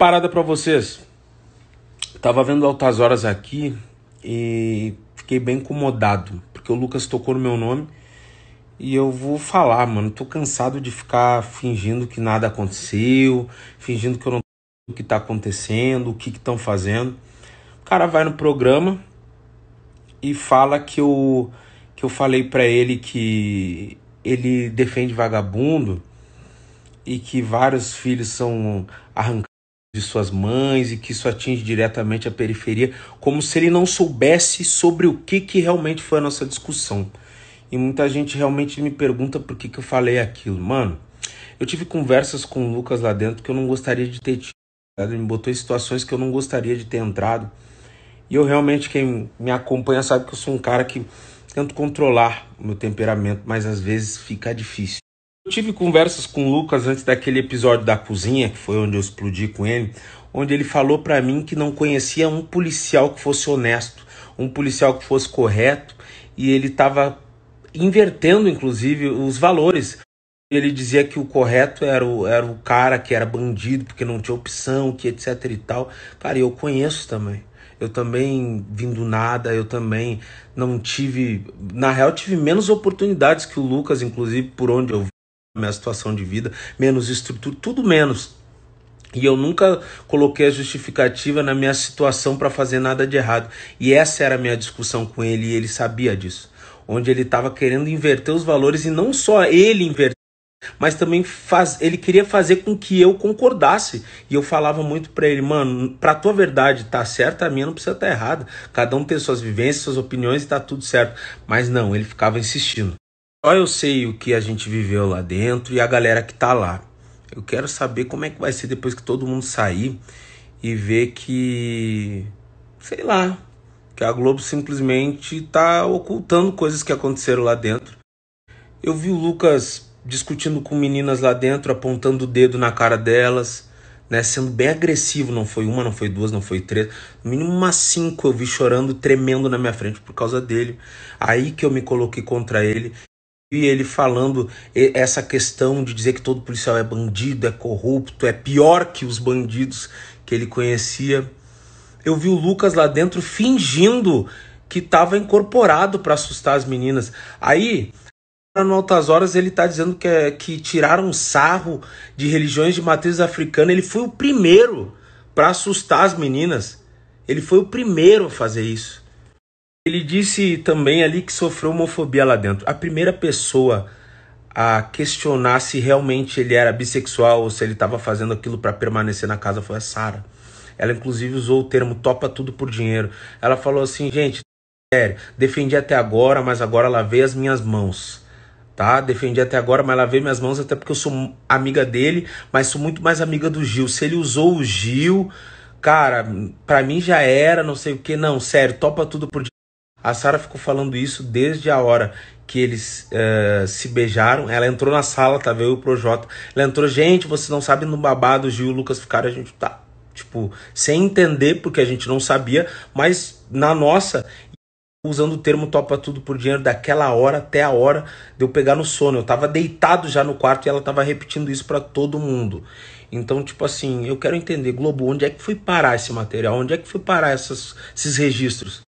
parada para vocês. tava vendo altas horas aqui e fiquei bem incomodado, porque o Lucas tocou no meu nome. E eu vou falar, mano, tô cansado de ficar fingindo que nada aconteceu, fingindo que eu não sei o que tá acontecendo, o que estão fazendo. O cara vai no programa e fala que eu que eu falei para ele que ele defende vagabundo e que vários filhos são arrancados de suas mães e que isso atinge diretamente a periferia, como se ele não soubesse sobre o que, que realmente foi a nossa discussão. E muita gente realmente me pergunta por que, que eu falei aquilo. Mano, eu tive conversas com o Lucas lá dentro que eu não gostaria de ter tido. Tá ele me botou em situações que eu não gostaria de ter entrado. E eu realmente, quem me acompanha sabe que eu sou um cara que tento controlar o meu temperamento, mas às vezes fica difícil. Eu tive conversas com o Lucas antes daquele episódio da cozinha, que foi onde eu explodi com ele, onde ele falou para mim que não conhecia um policial que fosse honesto, um policial que fosse correto, e ele estava invertendo, inclusive, os valores. Ele dizia que o correto era o, era o cara que era bandido, porque não tinha opção, que etc e tal. Cara, eu conheço também. Eu também vim do nada, eu também não tive. Na real, tive menos oportunidades que o Lucas, inclusive por onde eu minha situação de vida, menos estrutura, tudo menos. E eu nunca coloquei a justificativa na minha situação para fazer nada de errado. E essa era a minha discussão com ele e ele sabia disso. Onde ele estava querendo inverter os valores e não só ele inverter, mas também faz, ele queria fazer com que eu concordasse. E eu falava muito para ele, mano, pra tua verdade tá certa, a minha não precisa estar tá errada. Cada um tem suas vivências, suas opiniões e tá tudo certo. Mas não, ele ficava insistindo. Só eu sei o que a gente viveu lá dentro e a galera que tá lá. Eu quero saber como é que vai ser depois que todo mundo sair e ver que. sei lá. Que a Globo simplesmente tá ocultando coisas que aconteceram lá dentro. Eu vi o Lucas discutindo com meninas lá dentro, apontando o dedo na cara delas, né? Sendo bem agressivo. Não foi uma, não foi duas, não foi três. No mínimo umas cinco eu vi chorando, tremendo na minha frente por causa dele. Aí que eu me coloquei contra ele. E ele falando essa questão de dizer que todo policial é bandido, é corrupto, é pior que os bandidos que ele conhecia. Eu vi o Lucas lá dentro fingindo que estava incorporado para assustar as meninas. Aí, no Altas Horas, ele está dizendo que, é, que tiraram sarro de religiões de matriz africana. Ele foi o primeiro para assustar as meninas. Ele foi o primeiro a fazer isso. Ele disse também ali que sofreu homofobia lá dentro. A primeira pessoa a questionar se realmente ele era bissexual ou se ele estava fazendo aquilo para permanecer na casa foi a Sara. Ela inclusive usou o termo topa tudo por dinheiro. Ela falou assim, gente, sério, defendi até agora, mas agora lavei as minhas mãos. Tá? Defendi até agora, mas lavei minhas mãos até porque eu sou amiga dele, mas sou muito mais amiga do Gil. Se ele usou o Gil, cara, para mim já era, não sei o que, não, sério, topa tudo por a Sara ficou falando isso desde a hora que eles uh, se beijaram. Ela entrou na sala, tá eu e o Projota. Ela entrou, gente, você não sabe no babado, Gil e o Lucas ficaram, a gente tá, tipo, sem entender, porque a gente não sabia, mas na nossa, usando o termo topa tudo por dinheiro, daquela hora até a hora de eu pegar no sono. Eu tava deitado já no quarto e ela tava repetindo isso para todo mundo. Então, tipo assim, eu quero entender, Globo, onde é que foi parar esse material? Onde é que foi parar essas, esses registros?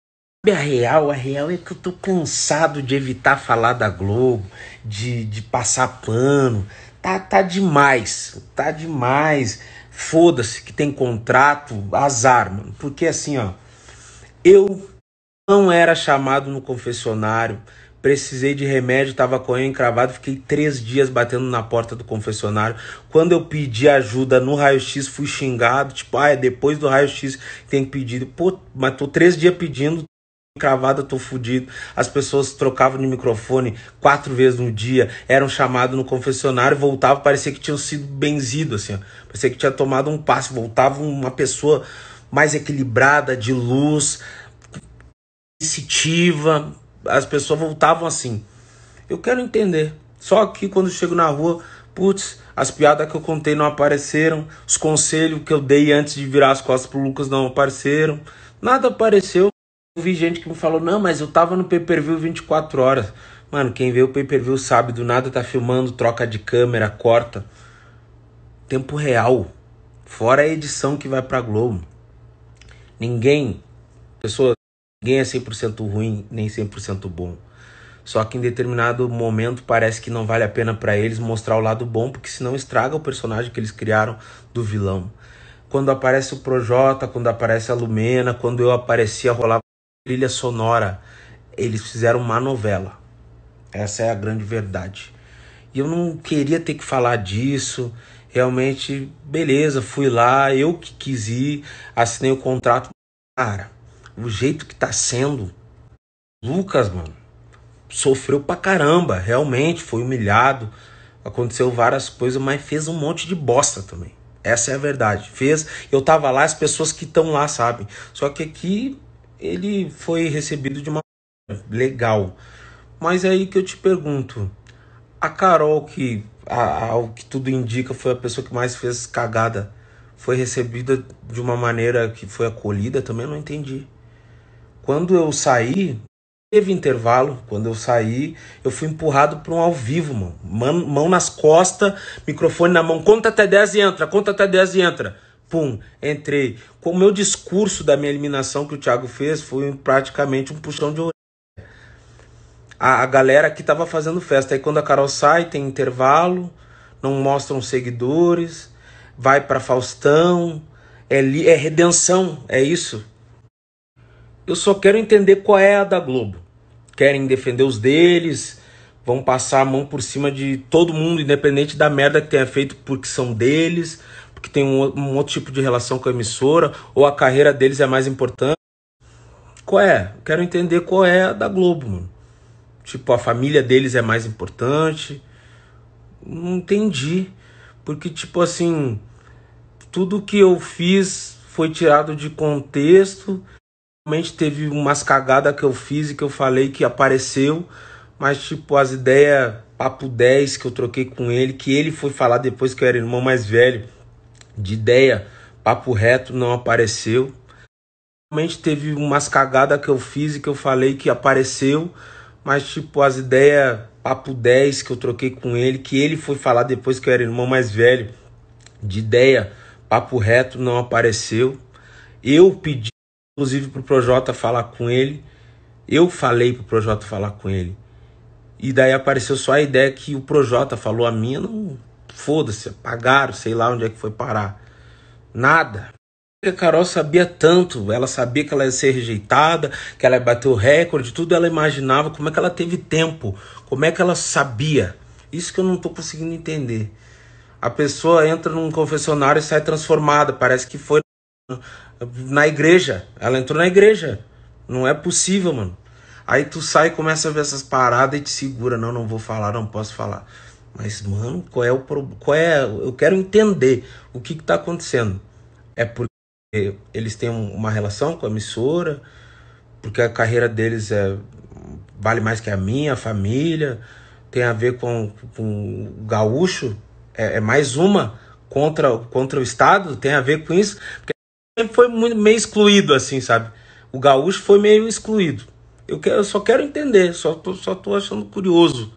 A real, a real é que eu tô cansado de evitar falar da Globo, de, de passar pano. Tá, tá demais, tá demais. Foda-se que tem contrato, azar, mano. Porque assim, ó, eu não era chamado no confessionário, precisei de remédio, tava com eu encravado, fiquei três dias batendo na porta do confessionário. Quando eu pedi ajuda no raio-x, fui xingado, tipo, ah, é depois do raio-x que tem que pedir. Pô, mas tô três dias pedindo eu tô fudido. As pessoas trocavam de microfone quatro vezes no dia, eram chamados no confessionário, voltavam, parecia que tinham sido benzidos, assim, ó. parecia que tinha tomado um passe, voltava uma pessoa mais equilibrada, de luz, sensitiva. As pessoas voltavam assim. Eu quero entender. Só que quando chego na rua, putz, as piadas que eu contei não apareceram, os conselhos que eu dei antes de virar as costas pro Lucas não apareceram, nada apareceu vi gente que me falou: não, mas eu tava no pay per view 24 horas. Mano, quem vê o pay per view sabe, do nada tá filmando, troca de câmera, corta. Tempo real. Fora a edição que vai pra Globo. Ninguém, pessoa, ninguém é 100% ruim, nem 100% bom. Só que em determinado momento parece que não vale a pena para eles mostrar o lado bom, porque senão estraga o personagem que eles criaram do vilão. Quando aparece o Projota, quando aparece a Lumena, quando eu aparecia, rolava trilha sonora, eles fizeram uma novela. Essa é a grande verdade. E eu não queria ter que falar disso. Realmente, beleza, fui lá, eu que quis ir, assinei o contrato. Cara, o jeito que tá sendo, Lucas, mano, sofreu pra caramba, realmente, foi humilhado, aconteceu várias coisas, mas fez um monte de bosta também. Essa é a verdade. Fez, eu tava lá, as pessoas que estão lá sabem. Só que aqui ele foi recebido de uma legal. Mas é aí que eu te pergunto, a Carol que a, ao que tudo indica foi a pessoa que mais fez cagada, foi recebida de uma maneira que foi acolhida, também não entendi. Quando eu saí, teve intervalo. Quando eu saí, eu fui empurrado para um ao vivo, mano. mão nas costas, microfone na mão. Conta até 10 e entra, conta até 10 e entra pum, entrei. Com o meu discurso da minha eliminação que o Thiago fez, foi praticamente um puxão de orelha. A, a galera que tava fazendo festa. Aí quando a Carol sai, tem intervalo, não mostram seguidores, vai para Faustão, é, li, é redenção, é isso. Eu só quero entender qual é a da Globo. Querem defender os deles, vão passar a mão por cima de todo mundo, independente da merda que tenha feito, porque são deles que tem um, um outro tipo de relação com a emissora, ou a carreira deles é mais importante. Qual é? Quero entender qual é a da Globo, mano. Tipo, a família deles é mais importante. Não entendi. Porque, tipo assim, tudo que eu fiz foi tirado de contexto. Realmente teve umas cagadas que eu fiz e que eu falei que apareceu. Mas, tipo, as ideias papo 10 que eu troquei com ele, que ele foi falar depois que eu era irmão mais velho de ideia, papo reto, não apareceu. Realmente teve umas cagadas que eu fiz e que eu falei que apareceu, mas tipo, as ideias, papo 10 que eu troquei com ele, que ele foi falar depois que eu era irmão mais velho, de ideia, papo reto, não apareceu. Eu pedi, inclusive, pro Projota falar com ele. Eu falei pro Projota falar com ele. E daí apareceu só a ideia que o Projota falou, a minha não, Foda-se, apagaram, sei lá onde é que foi parar. Nada. A Carol sabia tanto, ela sabia que ela ia ser rejeitada, que ela ia bater o recorde, tudo ela imaginava. Como é que ela teve tempo? Como é que ela sabia? Isso que eu não tô conseguindo entender. A pessoa entra num confessionário e sai transformada, parece que foi na igreja. Ela entrou na igreja. Não é possível, mano. Aí tu sai e começa a ver essas paradas e te segura. Não, não vou falar, não posso falar. Mas, mano, qual é o qual é? Eu quero entender o que está acontecendo. É porque eles têm uma relação com a emissora, porque a carreira deles é vale mais que a minha, a família, tem a ver com, com o gaúcho, é, é, mais uma contra, contra o Estado, tem a ver com isso, porque foi muito, meio excluído, assim, sabe? O gaúcho foi meio excluído. Eu, quero, eu só quero entender, só tô, só tô achando curioso.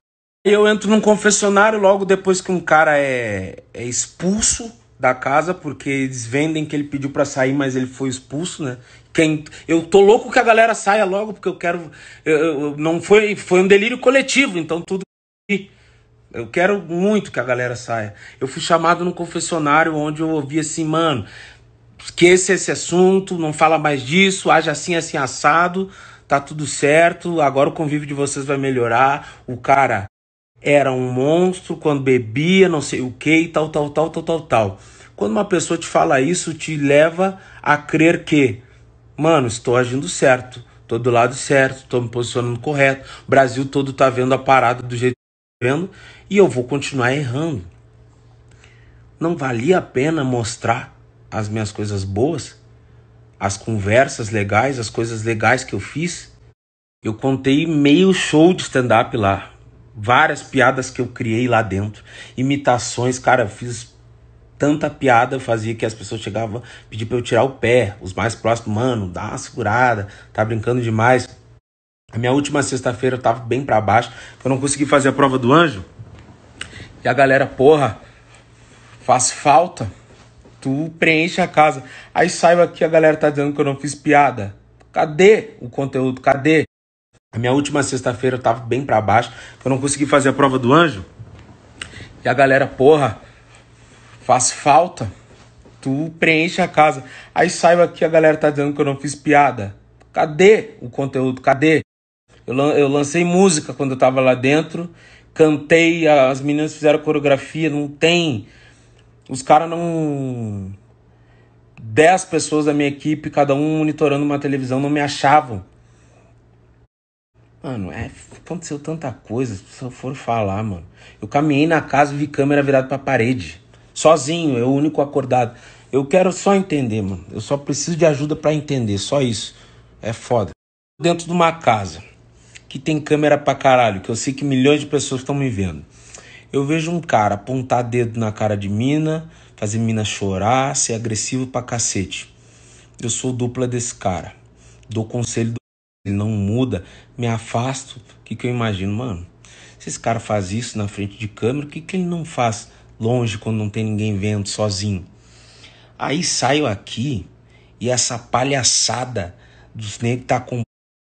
Eu entro num confessionário logo depois que um cara é, é expulso da casa, porque eles vendem que ele pediu para sair, mas ele foi expulso, né? Quem, eu tô louco que a galera saia logo, porque eu quero. Eu, eu, não foi, foi um delírio coletivo, então tudo. Eu quero muito que a galera saia. Eu fui chamado num confessionário onde eu ouvi assim, mano, esqueça esse assunto, não fala mais disso, haja assim, assim, assado, tá tudo certo, agora o convívio de vocês vai melhorar. O cara era um monstro quando bebia, não sei o que e tal, tal, tal, tal, tal, tal. Quando uma pessoa te fala isso, te leva a crer que, mano, estou agindo certo, estou do lado certo, estou me posicionando correto, o Brasil todo está vendo a parada do jeito que está vendo e eu vou continuar errando. Não valia a pena mostrar as minhas coisas boas, as conversas legais, as coisas legais que eu fiz? Eu contei meio show de stand-up lá, várias piadas que eu criei lá dentro, imitações, cara, fiz tanta piada fazia que as pessoas chegavam pedir para eu tirar o pé, os mais próximos, mano, dá uma segurada, tá brincando demais. A minha última sexta-feira eu tava bem para baixo, eu não consegui fazer a prova do anjo. E a galera, porra, faz falta. Tu preenche a casa. Aí saiba que a galera tá dizendo que eu não fiz piada. Cadê o conteúdo? Cadê? A minha última sexta-feira eu tava bem para baixo, eu não consegui fazer a prova do anjo. E a galera, porra, faz falta. Tu preenche a casa. Aí saiba que a galera tá dizendo que eu não fiz piada. Cadê o conteúdo? Cadê? Eu, lan eu lancei música quando eu tava lá dentro, cantei, as meninas fizeram coreografia, não tem. Os caras não. Dez pessoas da minha equipe, cada um monitorando uma televisão, não me achavam. Mano, é, aconteceu tanta coisa, as pessoas foram falar, mano. Eu caminhei na casa e vi câmera virada pra parede. Sozinho, eu único acordado. Eu quero só entender, mano. Eu só preciso de ajuda para entender, só isso. É foda. Dentro de uma casa que tem câmera pra caralho, que eu sei que milhões de pessoas estão me vendo. Eu vejo um cara apontar dedo na cara de mina, fazer mina chorar, ser agressivo pra cacete. Eu sou dupla desse cara. Dou conselho do ele não muda, me afasto. O que, que eu imagino, mano? Se esse cara faz isso na frente de câmera, o que, que ele não faz longe quando não tem ninguém vendo, sozinho? Aí saio aqui e essa palhaçada dos negros tá com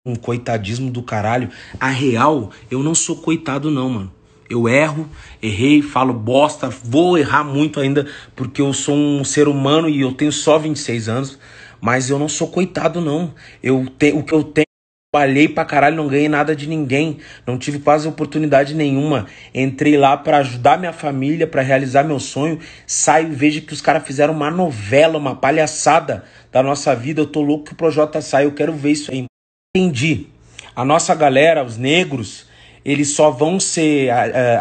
um coitadismo do caralho. A real, eu não sou coitado, não, mano. Eu erro, errei, falo bosta, vou errar muito ainda, porque eu sou um ser humano e eu tenho só 26 anos, mas eu não sou coitado, não. Eu te, o que eu tenho Trabalhei pra caralho, não ganhei nada de ninguém, não tive quase oportunidade nenhuma. Entrei lá para ajudar minha família, para realizar meu sonho. Saio e vejo que os caras fizeram uma novela, uma palhaçada da nossa vida. Eu tô louco que o Projota saia, eu quero ver isso aí. Entendi. A nossa galera, os negros, eles só vão ser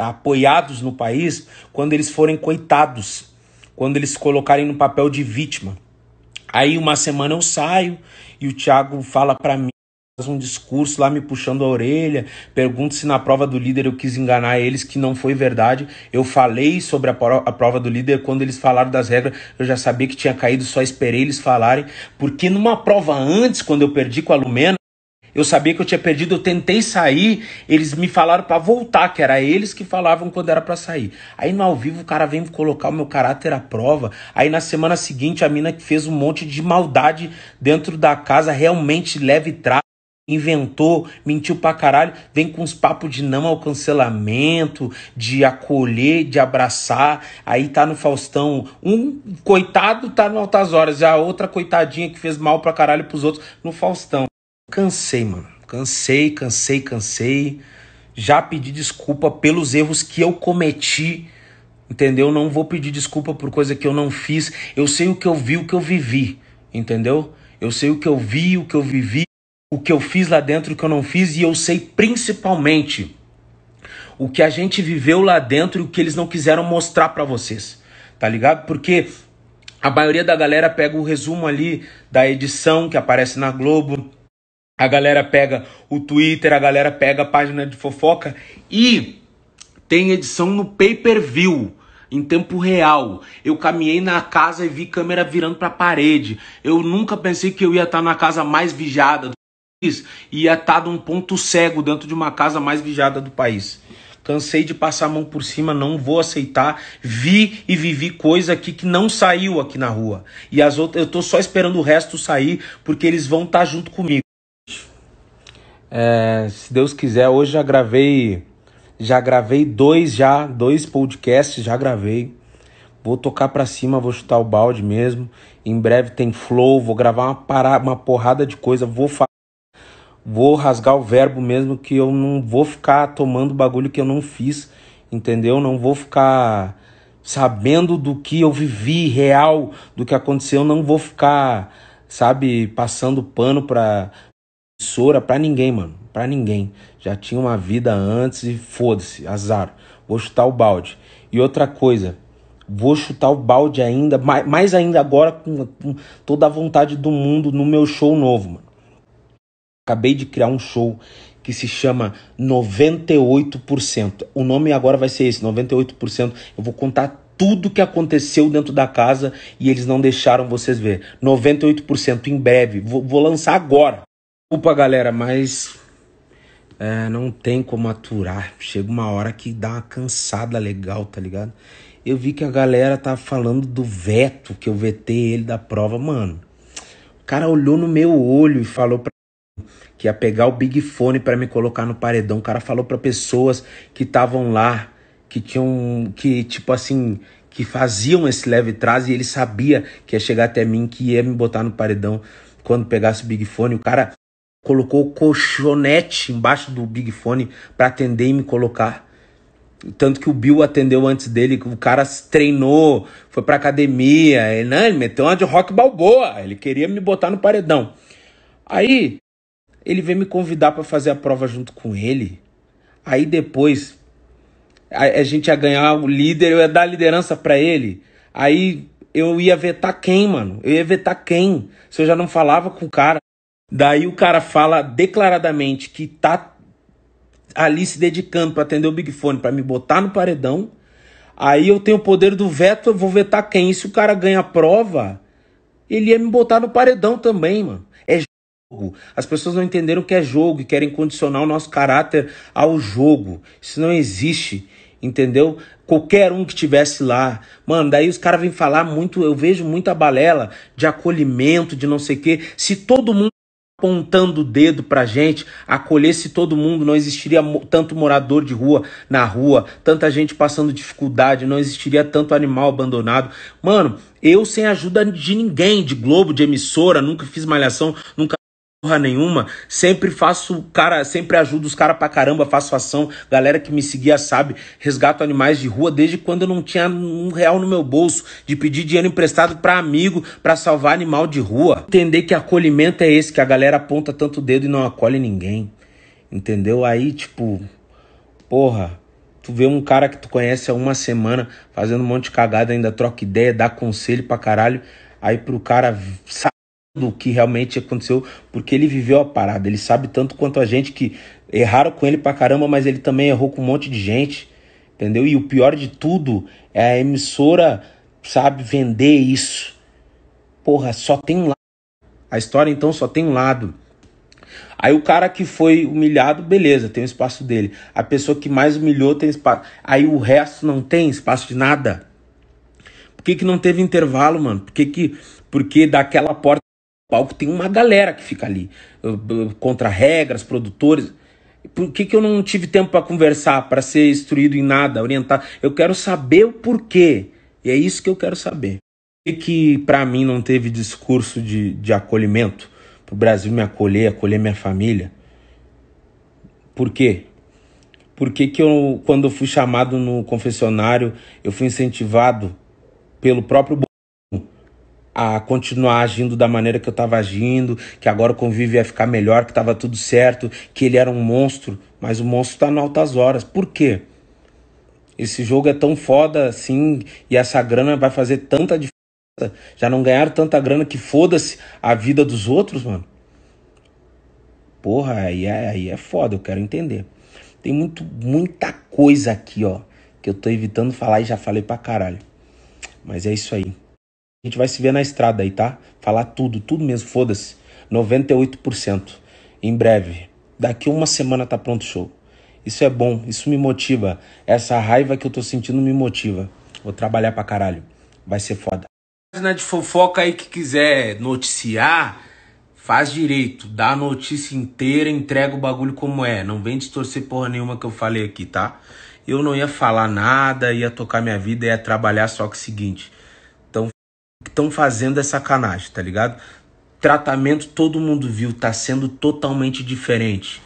apoiados no país quando eles forem coitados, quando eles se colocarem no papel de vítima. Aí uma semana eu saio e o Thiago fala para mim um discurso lá me puxando a orelha, pergunto se na prova do líder eu quis enganar eles, que não foi verdade. Eu falei sobre a, prova do líder, quando eles falaram das regras, eu já sabia que tinha caído, só esperei eles falarem. Porque numa prova antes, quando eu perdi com a Lumena, eu sabia que eu tinha perdido, eu tentei sair, eles me falaram para voltar, que era eles que falavam quando era para sair. Aí no ao vivo o cara vem colocar o meu caráter à prova. Aí na semana seguinte a mina que fez um monte de maldade dentro da casa realmente leve trato inventou, mentiu pra caralho, vem com uns papos de não ao cancelamento, de acolher, de abraçar, aí tá no Faustão, um coitado tá no Altas Horas, a outra coitadinha que fez mal pra caralho pros outros no Faustão. Cansei, mano. Cansei, cansei, cansei. Já pedi desculpa pelos erros que eu cometi, entendeu? Não vou pedir desculpa por coisa que eu não fiz. Eu sei o que eu vi, o que eu vivi, entendeu? Eu sei o que eu vi, o que eu vivi o que eu fiz lá dentro, o que eu não fiz, e eu sei principalmente o que a gente viveu lá dentro e o que eles não quiseram mostrar para vocês, tá ligado? Porque a maioria da galera pega o resumo ali da edição que aparece na Globo, a galera pega o Twitter, a galera pega a página de fofoca e tem edição no pay-per-view em tempo real. Eu caminhei na casa e vi câmera virando para a parede. Eu nunca pensei que eu ia estar tá na casa mais vigiada ia estar é um ponto cego dentro de uma casa mais vigiada do país. Cansei de passar a mão por cima, não vou aceitar. Vi e vivi coisa aqui que não saiu aqui na rua. E as outras, eu tô só esperando o resto sair, porque eles vão estar tá junto comigo. É, se Deus quiser, hoje já gravei, já gravei dois já, dois podcasts já gravei. Vou tocar para cima, vou chutar o balde mesmo. Em breve tem flow, vou gravar uma parada, uma porrada de coisa, vou falar vou rasgar o verbo mesmo que eu não vou ficar tomando bagulho que eu não fiz, entendeu? Não vou ficar sabendo do que eu vivi real, do que aconteceu, não vou ficar, sabe, passando pano pra emissora, pra ninguém, mano, pra ninguém. Já tinha uma vida antes e foda-se, azar. Vou chutar o balde. E outra coisa, vou chutar o balde ainda, mais ainda agora com, com, toda a vontade do mundo no meu show novo, mano. Acabei de criar um show que se chama 98%. O nome agora vai ser esse, 98%. Eu vou contar tudo que aconteceu dentro da casa e eles não deixaram vocês ver. 98% em breve. Vou, vou, lançar agora. Opa, galera, mas é, não tem como aturar. Chega uma hora que dá uma cansada legal, tá ligado? Eu vi que a galera tá falando do veto, que eu vetei ele da prova, mano. O cara olhou no meu olho e falou pra que ia pegar o Big Fone para me colocar no paredão. O cara falou para pessoas que estavam lá, que tinham, que tipo assim, que faziam esse leve trás e ele sabia que ia chegar até mim, que ia me botar no paredão quando pegasse o Big Fone. O cara colocou o colchonete embaixo do Big Fone para atender e me colocar. Tanto que o Bill atendeu antes dele, o cara treinou, foi pra academia, ele, não, ele meteu uma de rock balboa, ele queria me botar no paredão. Aí ele veio me convidar para fazer a prova junto com ele. Aí depois a, a gente ia ganhar o líder, eu ia dar a liderança para ele. Aí eu ia vetar quem, mano? Eu ia vetar quem? Se eu já não falava com o cara. Daí o cara fala declaradamente que tá ali se dedicando para atender o Big Fone, para me botar no paredão. Aí eu tenho o poder do veto, eu vou vetar quem? E se o cara ganha a prova, ele ia me botar no paredão também, mano. As pessoas não entenderam o que é jogo e querem condicionar o nosso caráter ao jogo. Isso não existe, entendeu? Qualquer um que tivesse lá, mano, daí os caras vêm falar muito, eu vejo muita balela de acolhimento, de não sei o quê. Se todo mundo apontando o dedo pra gente, acolhesse todo mundo, não existiria tanto morador de rua na rua, tanta gente passando dificuldade, não existiria tanto animal abandonado. Mano, eu sem ajuda de ninguém, de Globo, de emissora, nunca fiz malhação, nunca porra nenhuma. Sempre faço, cara, sempre ajudo os caras pra caramba, faço ação. Galera que me seguia sabe, resgato animais de rua desde quando eu não tinha um real no meu bolso, de pedir dinheiro emprestado para amigo para salvar animal de rua. Entender que acolhimento é esse, que a galera aponta tanto dedo e não acolhe ninguém. Entendeu? Aí, tipo, porra. Tu vê um cara que tu conhece há uma semana fazendo um monte de cagada, ainda troca ideia, dá conselho pra caralho. Aí pro cara do que realmente aconteceu, porque ele viveu a parada. Ele sabe tanto quanto a gente que erraram com ele pra caramba, mas ele também errou com um monte de gente, entendeu? E o pior de tudo é a emissora, sabe, vender isso. Porra, só tem um lado. A história então só tem um lado. Aí o cara que foi humilhado, beleza, tem o espaço dele. A pessoa que mais humilhou tem espaço. Aí o resto não tem espaço de nada. Por que, que não teve intervalo, mano? Por que, que... Porque daquela porta palco tem uma galera que fica ali, contra regras, produtores. Por que, que eu não tive tempo para conversar, para ser instruído em nada, orientar? Eu quero saber o porquê. E é isso que eu quero saber. E que para mim não teve discurso de, de acolhimento, para o Brasil me acolher, acolher minha família. Por quê? Por que, que eu, quando eu fui chamado no confessionário, eu fui incentivado pelo próprio a continuar agindo da maneira que eu estava agindo, que agora o convívio ia ficar melhor, que estava tudo certo, que ele era um monstro, mas o monstro está em altas horas. Por quê? Esse jogo é tão foda assim e essa grana vai fazer tanta diferença. Já não ganharam tanta grana que foda-se a vida dos outros, mano. Porra, aí é, aí é foda, eu quero entender. Tem muito, muita coisa aqui, ó, que eu tô evitando falar e já falei pra caralho. Mas é isso aí. A gente vai se ver na estrada aí, tá? Falar tudo, tudo mesmo, foda-se. 98%. Em breve. Daqui uma semana tá pronto o show. Isso é bom, isso me motiva. Essa raiva que eu tô sentindo me motiva. Vou trabalhar pra caralho. Vai ser foda. Página de fofoca aí que quiser noticiar, faz direito. Dá a notícia inteira, entrega o bagulho como é. Não vem distorcer porra nenhuma que eu falei aqui, tá? Eu não ia falar nada, ia tocar minha vida, ia trabalhar, só que é o seguinte estão fazendo essa sacanagem, tá ligado? Tratamento todo mundo viu, tá sendo totalmente diferente.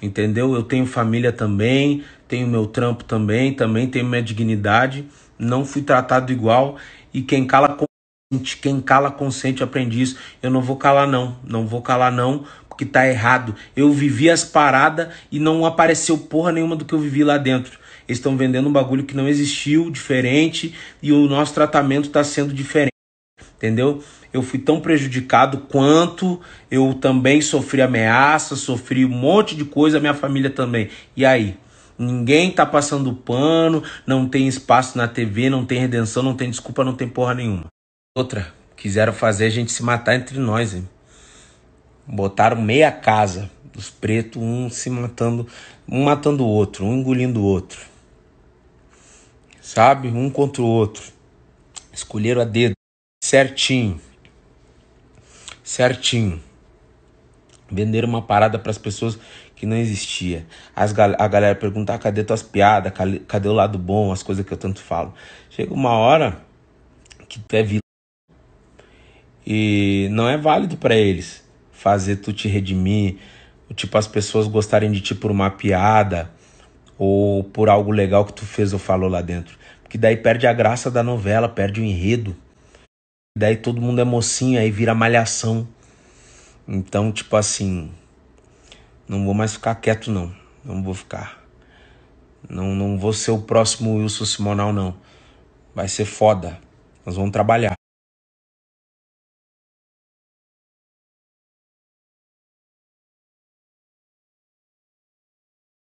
Entendeu? Eu tenho família também, tenho meu trampo também, também tenho minha dignidade, não fui tratado igual e quem cala consente, quem cala consente aprende isso. Eu não vou calar não, não vou calar não, porque tá errado. Eu vivi as paradas e não apareceu porra nenhuma do que eu vivi lá dentro. Eles estão vendendo um bagulho que não existiu, diferente, e o nosso tratamento está sendo diferente entendeu? Eu fui tão prejudicado quanto eu também sofri ameaças, sofri um monte de coisa, minha família também. E aí? Ninguém tá passando pano, não tem espaço na TV, não tem redenção, não tem desculpa, não tem porra nenhuma. Outra, quiseram fazer a gente se matar entre nós, hein? Botaram meia casa dos pretos, um se matando, um matando o outro, um engolindo o outro. Sabe? Um contra o outro. Escolheram a dedo certinho. Certinho. Venderam uma parada para as pessoas que não existia. As, a galera pergunta: ah, cadê tuas piadas? Cadê o lado bom? As coisas que eu tanto falo. Chega uma hora que tu é vilão. E não é válido para eles fazer tu te redimir. Tipo, as pessoas gostarem de ti por uma piada ou por algo legal que tu fez ou falou lá dentro. Porque daí perde a graça da novela, perde o enredo daí todo mundo é mocinho, aí vira malhação. Então, tipo assim, não vou mais ficar quieto não, não vou ficar. Não, não vou ser o próximo Wilson Simonal não. Vai ser foda. Nós vamos trabalhar.